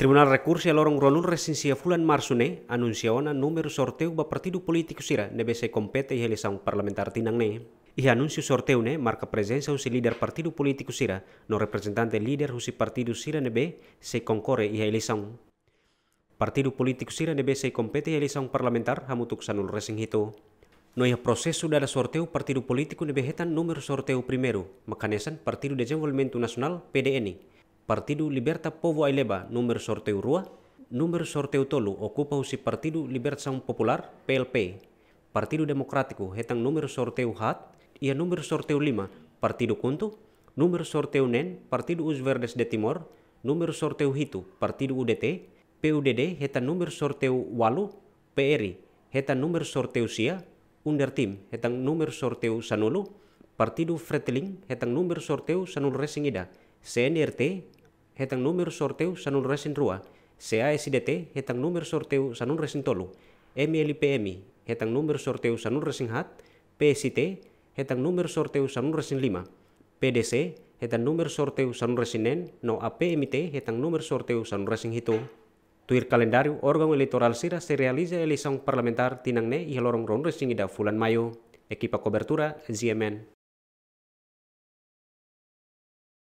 Tribunal Rekursi lorong ronul resensia fulan marsune ona número sorteu ba partido político sira nebe se compete e parlamentar tinang ne. Ih anúncio sorteu ne marca presença usi líder partido político sira no representante leader usi partido sira nebe se concorre e eleição. Partido político sira nebe se compete e parlamentar hamutuk sanul resen hito. No proses processo da sorteu partido político nebe hetan número sorteu primeiro, makanesan Partido de Nacional PDNI. Partido Liberta Povo Aileba nomor sorteu rua, nomor sorteu tolu okupa si Partido Libertação Popular, PLP, Partido Demokratiku hetang nomor sorteu hat, ia nomor sorteu lima, Partido Kuntu, nomor sorteu nen, Partido Os Verdes de Timor, nomor sorteu hitu, Partido UDT, PUDD hetang nomor sorteu walu, PRI, hetang nomor sorteu sia, Undertim hetang nomor sorteu sanulu, Partido Freteling hetang nomor sorteu sanul resingida, CNRT hetang nomer sorteu sanun resin rua, CASDT hetang nomer sorteu sanun resin tolu, MLPM hetang nomer sorteu sanun resin hat, PCT hetang nomer sorteu sanun resin lima, PDC hetang nomer sorteu sanun resin nen, no APMT hetang nomer sorteu sanun resin hito. Tuir kalendariu organ elektoral Sira se realiza a parlamentar tinang ne ihalorong ron ida fulan mayo. Ekipa cobertura, ZMN.